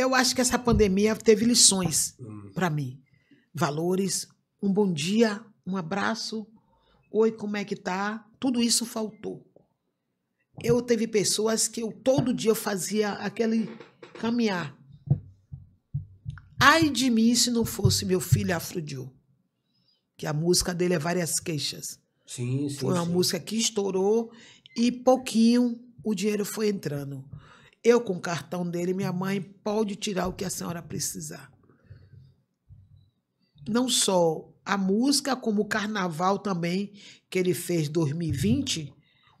eu acho que essa pandemia teve lições hum. para mim. Valores, um bom dia, um abraço, oi, como é que tá? Tudo isso faltou. Eu teve pessoas que eu todo dia eu fazia aquele caminhar. Ai de mim se não fosse meu filho Afrodio, Que a música dele é Várias Queixas. Sim, sim. Foi uma sim. música que estourou e pouquinho o dinheiro foi entrando. Eu, com o cartão dele, minha mãe pode tirar o que a senhora precisar. Não só a música, como o carnaval também, que ele fez 2020,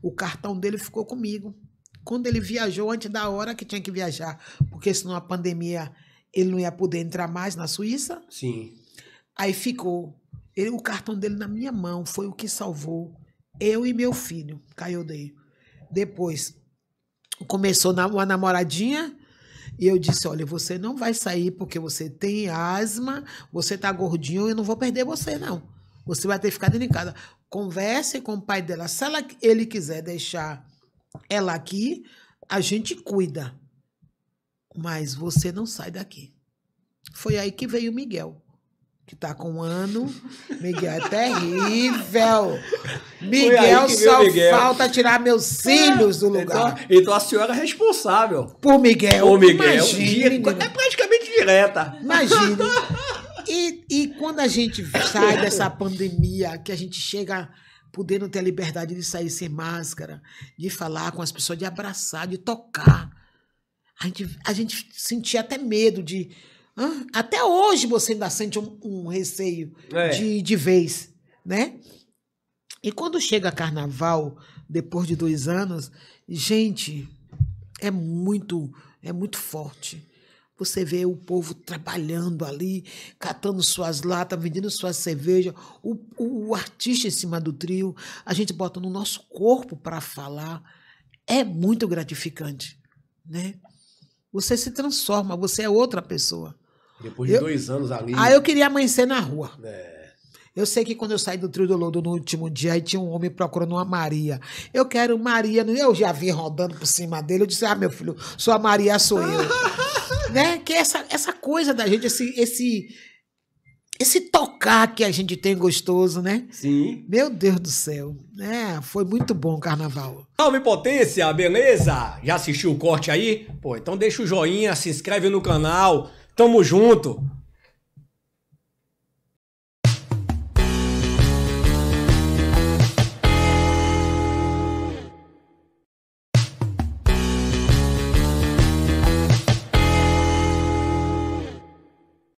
o cartão dele ficou comigo. Quando ele viajou antes da hora que tinha que viajar, porque senão a pandemia ele não ia poder entrar mais na Suíça. Sim. Aí ficou. Ele, o cartão dele na minha mão foi o que salvou eu e meu filho, Caiodei. Depois, começou uma namoradinha e eu disse: Olha, você não vai sair porque você tem asma, você tá gordinho, eu não vou perder você, não. Você vai ter que ficar dentro de casa. Converse com o pai dela. Se ela, ele quiser deixar ela aqui, a gente cuida. Mas você não sai daqui. Foi aí que veio o Miguel que tá com um ano. Miguel é terrível. Miguel só Miguel. falta tirar meus cílios do é, então, lugar. Então, então, a senhora é responsável. Por Miguel. Por Miguel. Imagine, é praticamente direta. Imagina. E, e quando a gente sai dessa pandemia, que a gente chega podendo ter a liberdade de sair sem máscara, de falar com as pessoas, de abraçar, de tocar. A gente, a gente sentia até medo de até hoje você ainda sente um, um receio é. de, de vez, né? E quando chega carnaval, depois de dois anos, gente, é muito, é muito forte. Você vê o povo trabalhando ali, catando suas latas, vendendo suas cervejas, o, o, o, artista em cima do trio, a gente bota no nosso corpo para falar. É muito gratificante, né? Você se transforma, você é outra pessoa. Depois de eu, dois anos ali. Aí eu queria amanhecer na rua. É. Eu sei que quando eu saí do trio do lodo no último dia, aí tinha um homem procurando uma Maria. Eu quero Maria. Eu já vi rodando por cima dele. Eu disse, ah, meu filho, sua Maria sou eu. né? Que essa, essa coisa da gente, esse, esse, esse tocar que a gente tem gostoso, né? Sim. Meu Deus do céu. É, foi muito bom o carnaval. Salve Potência, beleza? Já assistiu o corte aí? Pô, então deixa o joinha, se inscreve no canal Tamo junto.